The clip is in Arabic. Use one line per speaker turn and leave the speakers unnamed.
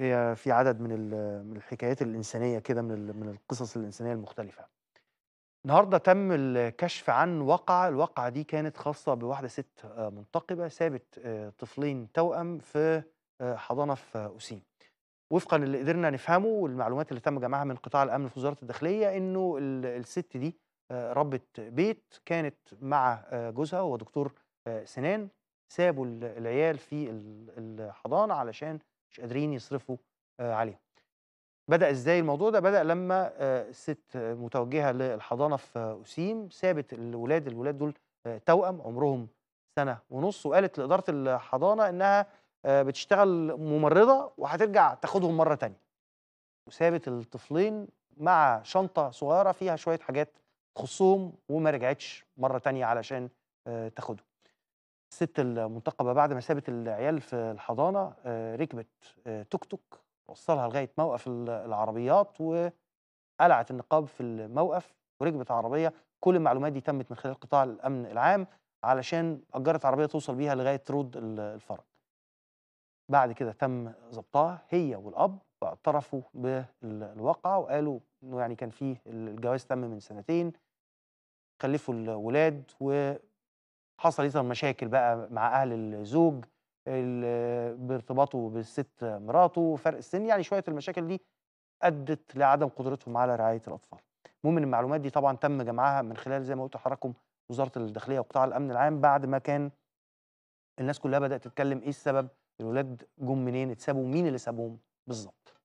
هي في عدد من من الحكايات الإنسانية كده من من القصص الإنسانية المختلفة. النهارده تم الكشف عن وقع الوقعة دي كانت خاصة بواحدة ست آه، منتقبة سابت آه، طفلين توأم في آه، حضانة في أوسين. وفقا للي قدرنا نفهمه والمعلومات اللي تم جمعها من قطاع الأمن في وزارة الداخلية إنه الست دي ربت بيت كانت مع جوزها هو دكتور سنان سابوا العيال في الحضانة علشان مش قادرين يصرفوا آه، عليهم بدأ ازاي الموضوع ده بدأ لما آه، الست متوجهة للحضانة في أسيم سابت الولاد الولاد دول آه، توأم عمرهم سنة ونص وقالت لإدارة الحضانة إنها بتشتغل ممرضة وهترجع تاخدهم مرة تانية وسابت الطفلين مع شنطة صغيرة فيها شوية حاجات تخصهم وما رجعتش مرة تانية علشان تاخدهم الست المنتقبه بعد ما سابت العيال في الحضانه آه، ركبت آه، توك توك وصلها لغايه موقف العربيات وقلعت النقاب في الموقف وركبت عربيه كل المعلومات دي تمت من خلال قطاع الامن العام علشان اجرت عربيه توصل بيها لغايه رود الفرج بعد كده تم ظبطها هي والاب اعترفوا بالواقعه وقالوا انه يعني كان في الجواز تم من سنتين خلفوا الولاد و حصل يظهر مشاكل بقى مع اهل الزوج بارتباطه بالست مراته فرق السن يعني شويه المشاكل دي ادت لعدم قدرتهم على رعايه الاطفال المهم المعلومات دي طبعا تم جمعها من خلال زي ما قلت لحضراتكم وزاره الداخليه وقطاع الامن العام بعد ما كان الناس كلها بدات تتكلم ايه السبب الولاد جم منين اتسابوا مين اللي سابهم بالظبط